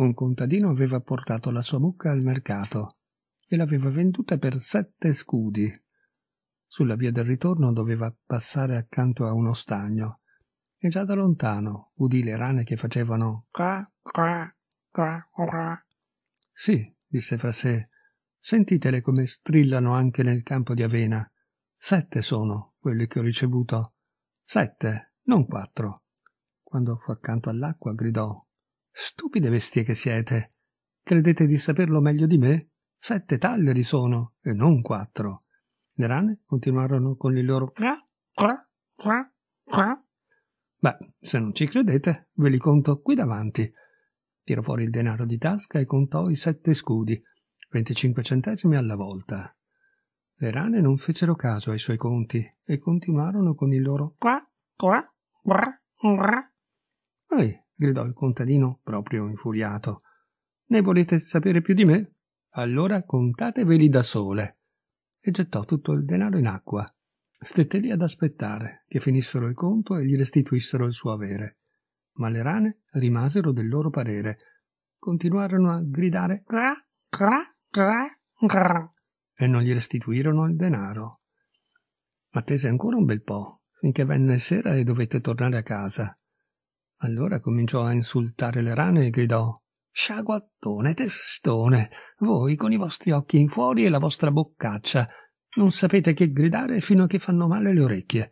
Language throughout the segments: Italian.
Un contadino aveva portato la sua mucca al mercato e l'aveva venduta per sette scudi. Sulla via del ritorno doveva passare accanto a uno stagno e già da lontano udì le rane che facevano qua qua qua qua. Sì, disse fra sé, sentitele come strillano anche nel campo di avena. Sette sono quelli che ho ricevuto. Sette, non quattro. Quando fu accanto all'acqua gridò Stupide bestie che siete. Credete di saperlo meglio di me? Sette talleri sono, e non quattro. Le rane continuarono con il loro qua, qua, qua, qua. Beh, se non ci credete, ve li conto qui davanti. Tirò fuori il denaro di tasca e contò i sette scudi, 25 centesimi alla volta. Le rane non fecero caso ai suoi conti e continuarono con il loro qua, qua, qua, qua. Ehi, gridò il contadino proprio infuriato. Ne volete sapere più di me? Allora contateveli da sole. E gettò tutto il denaro in acqua. Stette lì ad aspettare che finissero il conto e gli restituissero il suo avere. Ma le rane rimasero del loro parere. Continuarono a gridare cra, cra, cra, cra, e non gli restituirono il denaro. Attese ancora un bel po', finché venne sera e dovette tornare a casa. Allora cominciò a insultare le rane e gridò Sciaguattone, testone, voi con i vostri occhi in fuori e la vostra boccaccia. Non sapete che gridare fino a che fanno male le orecchie.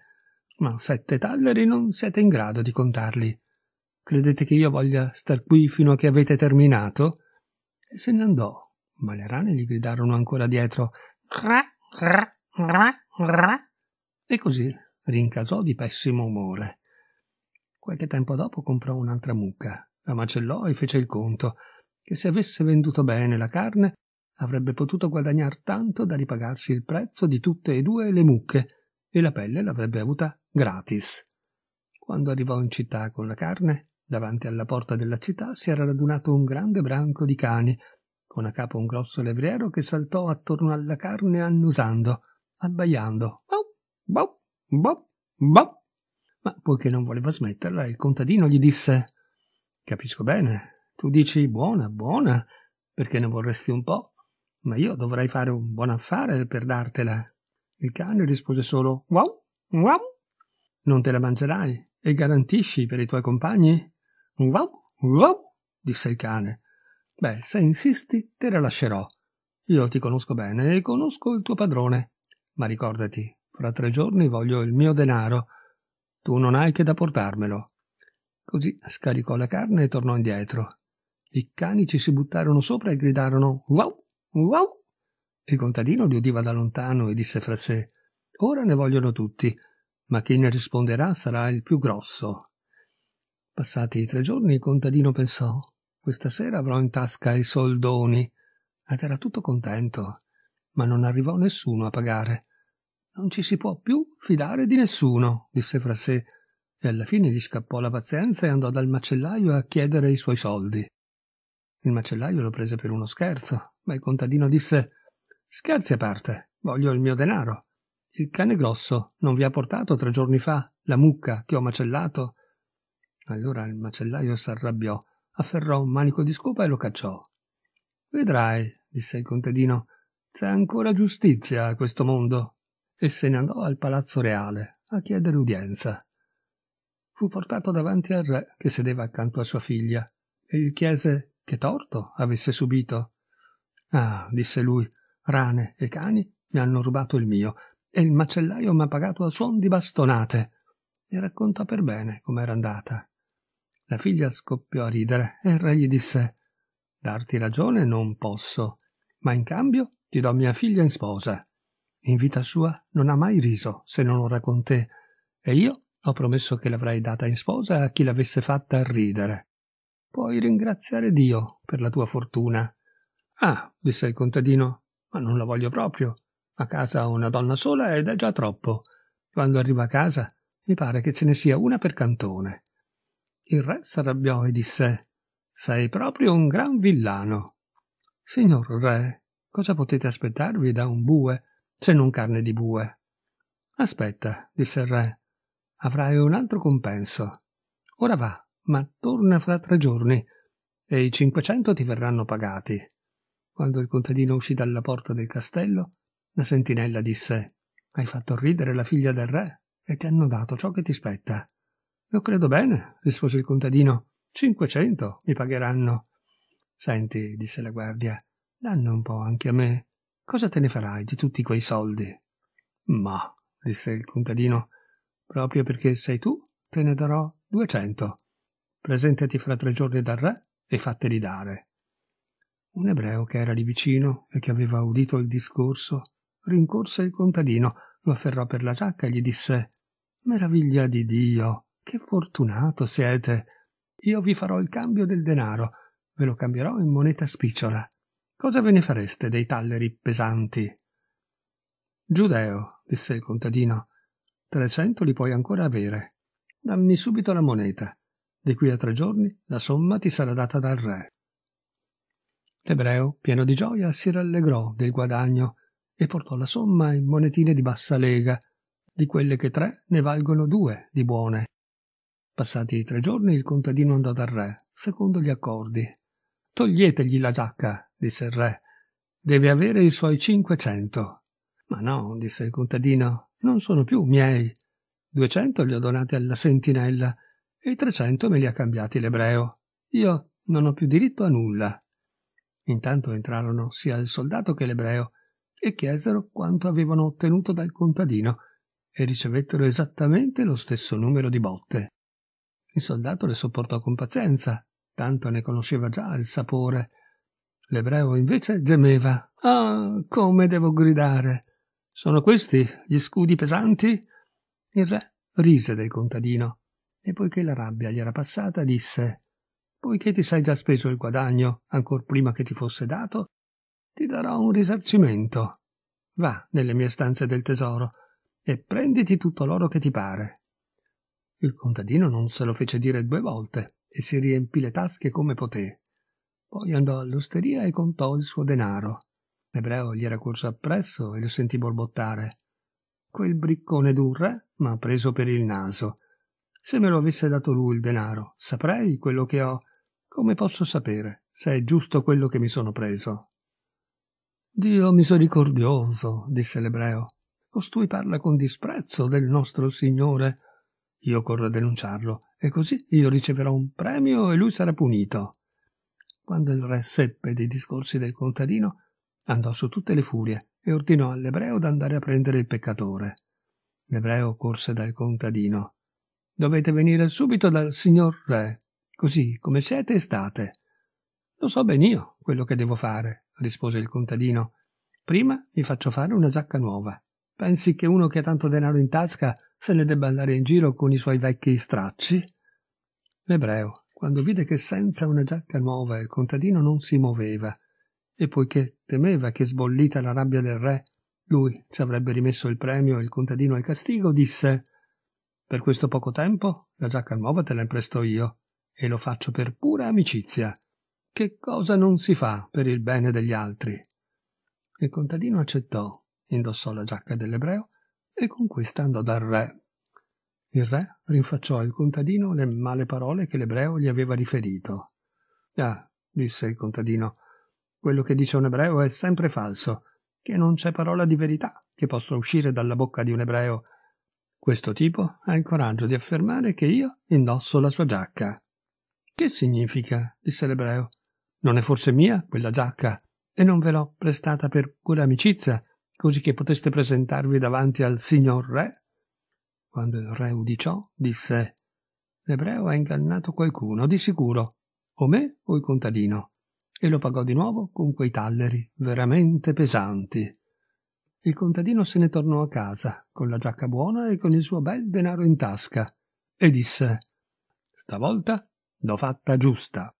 Ma sette talleri non siete in grado di contarli. Credete che io voglia star qui fino a che avete terminato? E se ne andò, ma le rane gli gridarono ancora dietro ra, ra, ra, ra, e così rincasò di pessimo umore. Qualche tempo dopo comprò un'altra mucca, la macellò e fece il conto, che se avesse venduto bene la carne avrebbe potuto guadagnare tanto da ripagarsi il prezzo di tutte e due le mucche e la pelle l'avrebbe avuta gratis. Quando arrivò in città con la carne, davanti alla porta della città si era radunato un grande branco di cani, con a capo un grosso levriero che saltò attorno alla carne annusando, abbaiando. Bop, bop, bop, bop ma poiché non voleva smetterla, il contadino gli disse Capisco bene, tu dici buona, buona, perché ne vorresti un po', ma io dovrei fare un buon affare per dartela. Il cane rispose solo Wow, wow. Non te la mangerai e garantisci per i tuoi compagni? Wow, wow, disse il cane. Beh, se insisti, te la lascerò. Io ti conosco bene e conosco il tuo padrone. Ma ricordati, fra tre giorni voglio il mio denaro tu non hai che da portarmelo. Così scaricò la carne e tornò indietro. I cani ci si buttarono sopra e gridarono Wow! Wow! Il contadino li udiva da lontano e disse fra sé Ora ne vogliono tutti, ma chi ne risponderà sarà il più grosso. Passati tre giorni il contadino pensò Questa sera avrò in tasca i soldoni ed era tutto contento, ma non arrivò nessuno a pagare. Non ci si può più fidare di nessuno, disse fra sé, e alla fine gli scappò la pazienza e andò dal macellaio a chiedere i suoi soldi. Il macellaio lo prese per uno scherzo, ma il contadino disse Scherzi a parte, voglio il mio denaro. Il cane grosso non vi ha portato tre giorni fa la mucca che ho macellato? Allora il macellaio s'arrabbiò, afferrò un manico di scopa e lo cacciò. Vedrai, disse il contadino, c'è ancora giustizia a questo mondo e se ne andò al palazzo reale a chiedere udienza. Fu portato davanti al re che sedeva accanto a sua figlia e gli chiese che torto avesse subito. Ah, disse lui, rane e cani mi hanno rubato il mio e il macellaio mi ha pagato a suon di bastonate. E racconta per bene com'era andata. La figlia scoppiò a ridere e il re gli disse Darti ragione non posso, ma in cambio ti do mia figlia in sposa. In vita sua non ha mai riso se non ora con te, e io ho promesso che l'avrei data in sposa a chi l'avesse fatta ridere. Puoi ringraziare Dio per la tua fortuna. Ah, disse il contadino, ma non la voglio proprio. A casa ho una donna sola ed è già troppo. Quando arrivo a casa mi pare che ce ne sia una per cantone. Il re s'arrabbiò e disse Sei proprio un gran villano. Signor re, cosa potete aspettarvi da un bue se non carne di bue. Aspetta, disse il re, avrai un altro compenso. Ora va, ma torna fra tre giorni e i cinquecento ti verranno pagati. Quando il contadino uscì dalla porta del castello, la sentinella disse Hai fatto ridere la figlia del re e ti hanno dato ciò che ti spetta. Lo credo bene, rispose il contadino. Cinquecento mi pagheranno. Senti, disse la guardia, danno un po' anche a me. Cosa te ne farai di tutti quei soldi? Ma, disse il contadino, proprio perché sei tu, te ne darò duecento. Presentati fra tre giorni dal re e fatteli dare. Un ebreo che era lì vicino e che aveva udito il discorso rincorse il contadino, lo afferrò per la giacca e gli disse Meraviglia di Dio, che fortunato siete! Io vi farò il cambio del denaro, ve lo cambierò in moneta spicciola. Cosa ve ne fareste dei talleri pesanti? Giudeo, disse il contadino, trecento li puoi ancora avere. Dammi subito la moneta. Di qui a tre giorni la somma ti sarà data dal re. L'ebreo, pieno di gioia, si rallegrò del guadagno e portò la somma in monetine di bassa lega, di quelle che tre ne valgono due di buone. Passati i tre giorni il contadino andò dal re, secondo gli accordi. Toglietegli la giacca, disse il re. Deve avere i suoi cinquecento. Ma no, disse il contadino, non sono più miei. Duecento li ho donati alla sentinella e trecento me li ha cambiati l'ebreo. Io non ho più diritto a nulla. Intanto entrarono sia il soldato che l'ebreo e chiesero quanto avevano ottenuto dal contadino e ricevettero esattamente lo stesso numero di botte. Il soldato le sopportò con pazienza, tanto ne conosceva già il sapore, L'ebreo invece gemeva. Ah, come devo gridare! Sono questi gli scudi pesanti? Il re rise del contadino e poiché la rabbia gli era passata disse Poiché ti sei già speso il guadagno ancor prima che ti fosse dato, ti darò un risarcimento. Va nelle mie stanze del tesoro e prenditi tutto l'oro che ti pare. Il contadino non se lo fece dire due volte e si riempì le tasche come poté. Poi andò all'osteria e contò il suo denaro. L'ebreo gli era corso appresso e lo sentì borbottare. Quel briccone d'un re m'ha preso per il naso. Se me lo avesse dato lui il denaro, saprei quello che ho. Come posso sapere se è giusto quello che mi sono preso? Dio misericordioso, disse l'ebreo. Costui parla con disprezzo del nostro Signore. Io corro a denunciarlo, e così io riceverò un premio e lui sarà punito. Quando il re seppe dei discorsi del contadino, andò su tutte le furie e ordinò all'ebreo d'andare a prendere il peccatore. L'ebreo corse dal contadino. Dovete venire subito dal signor re, così come siete e state. Lo so ben io quello che devo fare, rispose il contadino. Prima vi faccio fare una giacca nuova. Pensi che uno che ha tanto denaro in tasca se ne debba andare in giro con i suoi vecchi stracci? L'ebreo quando vide che senza una giacca nuova il contadino non si muoveva, e poiché temeva che sbollita la rabbia del re lui ci avrebbe rimesso il premio e il contadino al castigo, disse Per questo poco tempo la giacca nuova te la impresto io, e lo faccio per pura amicizia. Che cosa non si fa per il bene degli altri? Il contadino accettò, indossò la giacca dell'ebreo e con questa andò dal re il re rinfacciò al contadino le male parole che l'ebreo gli aveva riferito. Ah, disse il contadino, quello che dice un ebreo è sempre falso, che non c'è parola di verità che possa uscire dalla bocca di un ebreo. Questo tipo ha il coraggio di affermare che io indosso la sua giacca. Che significa? disse l'ebreo. Non è forse mia quella giacca, e non ve l'ho prestata per pura amicizia, così che poteste presentarvi davanti al signor re? Quando il re udì ciò, disse L'ebreo ha ingannato qualcuno, di sicuro, o me o il contadino, e lo pagò di nuovo con quei talleri veramente pesanti. Il contadino se ne tornò a casa, con la giacca buona e con il suo bel denaro in tasca, e disse Stavolta l'ho fatta giusta.